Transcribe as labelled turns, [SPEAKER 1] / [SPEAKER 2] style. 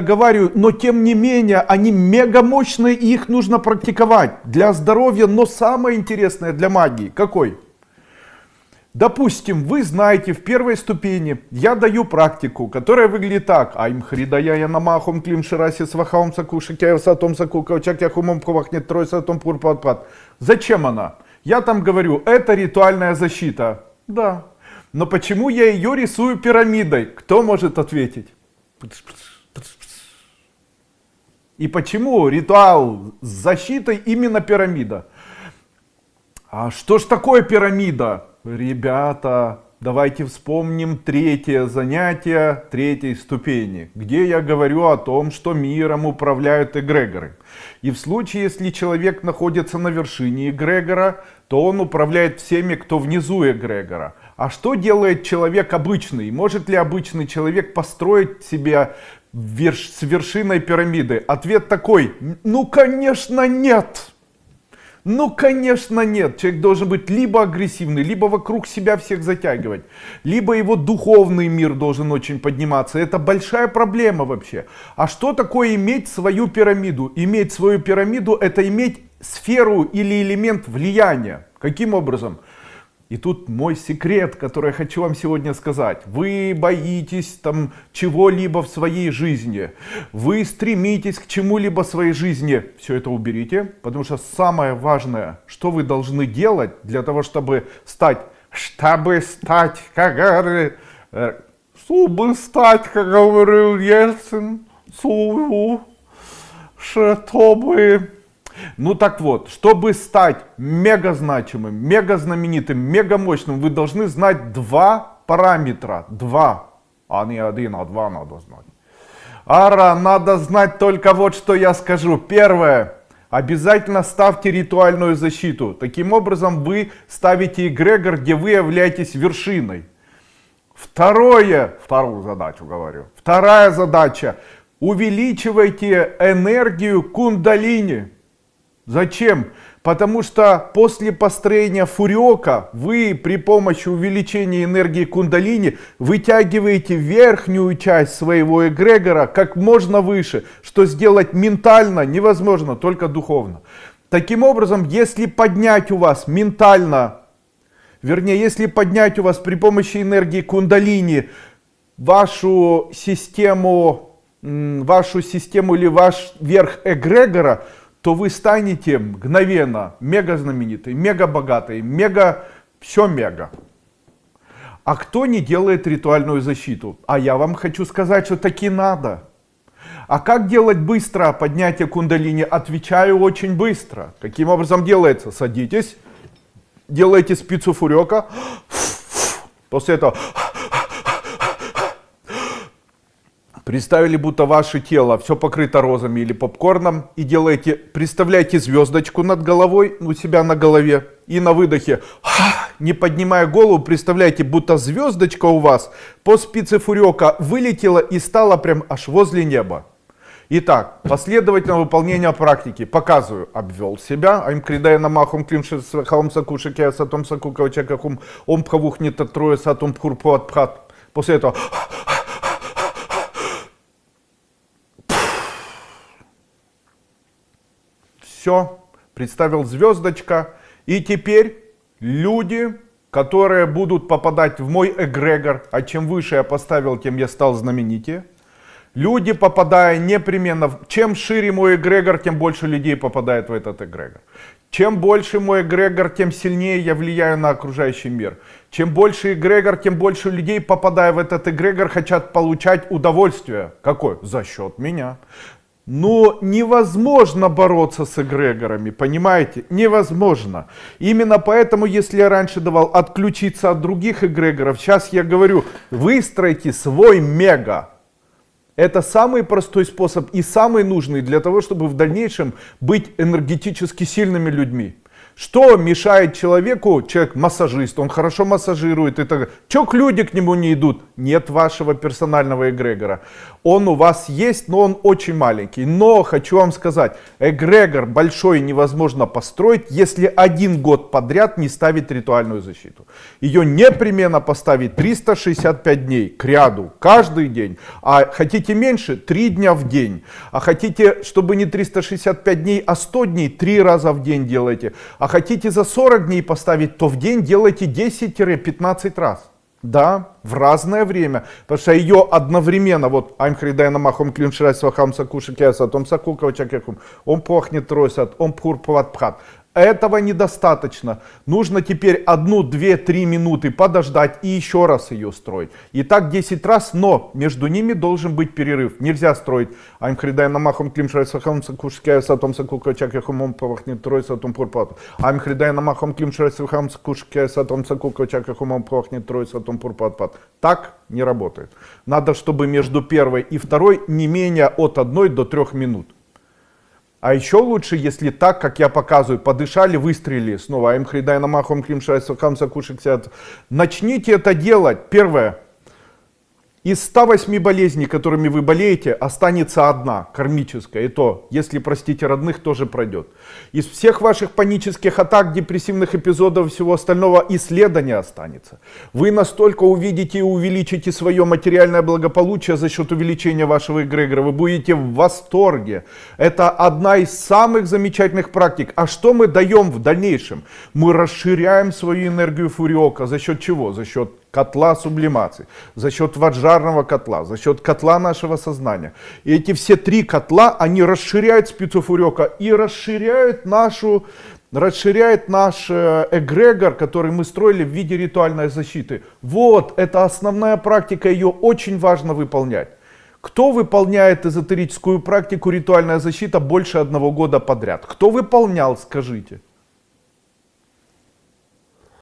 [SPEAKER 1] говорю, но тем не менее, они мега мощные и их нужно практиковать для здоровья, но самое интересное для магии, какой? Допустим, вы знаете, в первой ступени я даю практику, которая выглядит так. Айм хридая я намахом клим шираси свахаум саку шикяев сатом саку каучак яхумом кувахнет трой сатом пурпадпад. Зачем она? Я там говорю, это ритуальная защита. Да. Но почему я ее рисую пирамидой? Кто может ответить? И почему ритуал с защитой именно пирамида? А что ж такое пирамида? Ребята, давайте вспомним третье занятие третьей ступени, где я говорю о том, что миром управляют эгрегоры. И в случае, если человек находится на вершине эгрегора, то он управляет всеми, кто внизу эгрегора. А что делает человек обычный? Может ли обычный человек построить себе верш, с вершиной пирамиды? Ответ такой, ну конечно нет. Ну, конечно, нет. Человек должен быть либо агрессивный, либо вокруг себя всех затягивать, либо его духовный мир должен очень подниматься. Это большая проблема вообще. А что такое иметь свою пирамиду? Иметь свою пирамиду – это иметь сферу или элемент влияния. Каким образом? И тут мой секрет, который я хочу вам сегодня сказать. Вы боитесь там чего-либо в своей жизни. Вы стремитесь к чему-либо в своей жизни. Все это уберите, потому что самое важное, что вы должны делать для того, чтобы стать, чтобы стать, как говорит, э, чтобы стать, как говорил Ельцин, чтобы, чтобы ну так вот, чтобы стать мега значимым, мега знаменитым, мега мощным, вы должны знать два параметра. Два, а не один, а два надо знать. Ара, надо знать только вот что я скажу. Первое. Обязательно ставьте ритуальную защиту. Таким образом вы ставите эгрегор, где вы являетесь вершиной. Второе, вторую задачу говорю. Вторая задача увеличивайте энергию кундалини. Зачем? Потому что после построения фуриока вы при помощи увеличения энергии кундалини вытягиваете верхнюю часть своего эгрегора как можно выше, что сделать ментально невозможно, только духовно. Таким образом, если поднять у вас ментально, вернее, если поднять у вас при помощи энергии кундалини вашу систему, вашу систему или ваш верх эгрегора, то вы станете мгновенно мега знаменитый мега богатый мега, все мега. А кто не делает ритуальную защиту? А я вам хочу сказать, что таки надо. А как делать быстро поднятие кундалини? Отвечаю очень быстро. Каким образом делается? Садитесь, делаете спицу фурека, после этого Представили, будто ваше тело все покрыто розами или попкорном и делаете, представляйте звездочку над головой, ну, у себя на голове, и на выдохе, не поднимая голову, представляете, будто звездочка у вас по спице фурека вылетела и стала прям аж возле неба. Итак, последовательное выполнение практики. Показываю. Обвел себя. Айм кридая намахум с халом сакушек я сатом сакукавчакахум ом пхавухнета трое сатум пхурпуат пхат. После этого все, представил звездочка. И теперь люди, которые будут попадать в мой эгрегор, а чем выше я поставил, тем я стал знаменитее. Люди, попадая непременно, в... чем шире мой эгрегор, тем больше людей попадает в этот эгрегор. Чем больше мой эгрегор, тем сильнее я влияю на окружающий мир. Чем больше эгрегор, тем больше людей, попадая в этот эгрегор, хотят получать удовольствие. Какое? За счет меня. Но невозможно бороться с эгрегорами, понимаете? Невозможно. Именно поэтому, если я раньше давал отключиться от других эгрегоров, сейчас я говорю, выстройте свой мега. Это самый простой способ и самый нужный для того, чтобы в дальнейшем быть энергетически сильными людьми. Что мешает человеку, человек массажист, он хорошо массажирует и так далее. Чего люди к нему не идут? Нет вашего персонального эгрегора. Он у вас есть, но он очень маленький. Но хочу вам сказать, эгрегор большой невозможно построить, если один год подряд не ставит ритуальную защиту. Ее непременно поставить 365 дней к ряду, каждый день. А хотите меньше, три дня в день. А хотите, чтобы не 365 дней, а 100 дней, три раза в день делайте. А хотите за 40 дней поставить, то в день делайте 10-15 раз. Да, в разное время, потому что ее одновременно, вот Аймхри махом Клиншрайсва Хамса Кушикяса, Том Сакукова Чакекум, Он Похнет Ройсат, он Пхур пхат. Этого недостаточно. Нужно теперь одну, две, три минуты подождать и еще раз ее строить. И так 10 раз, но между ними должен быть перерыв. Нельзя строить Амхридай намахом климшрайсахам сакушкяйса сатом сакукачак яхумом павахнет трой сатум пурпату. Амхридай намахом климшрайсахам сакушкяйса сатом сакукачак яхумом павахнет трой сатум пурпатпат. Так не работает. Надо, чтобы между первой и второй не менее от одной до трех минут. А еще лучше, если так, как я показываю, подышали, выстрелили снова. Айм Хридай Намахом Кримшай Хамса Кушексят. Начните это делать. Первое. Из 108 болезней, которыми вы болеете, останется одна, кармическая. И то, если простите родных, тоже пройдет. Из всех ваших панических атак, депрессивных эпизодов, всего остального и следа не останется. Вы настолько увидите и увеличите свое материальное благополучие за счет увеличения вашего эгрегора. Вы будете в восторге. Это одна из самых замечательных практик. А что мы даем в дальнейшем? Мы расширяем свою энергию фуриока. За счет чего? За счет котла сублимации, за счет ваджарного котла, за счет котла нашего сознания. И эти все три котла, они расширяют спецуфурека и расширяют нашу расширяет наш э, эгрегор, который мы строили в виде ритуальной защиты. Вот, это основная практика, ее очень важно выполнять. Кто выполняет эзотерическую практику ритуальная защита больше одного года подряд? Кто выполнял, скажите?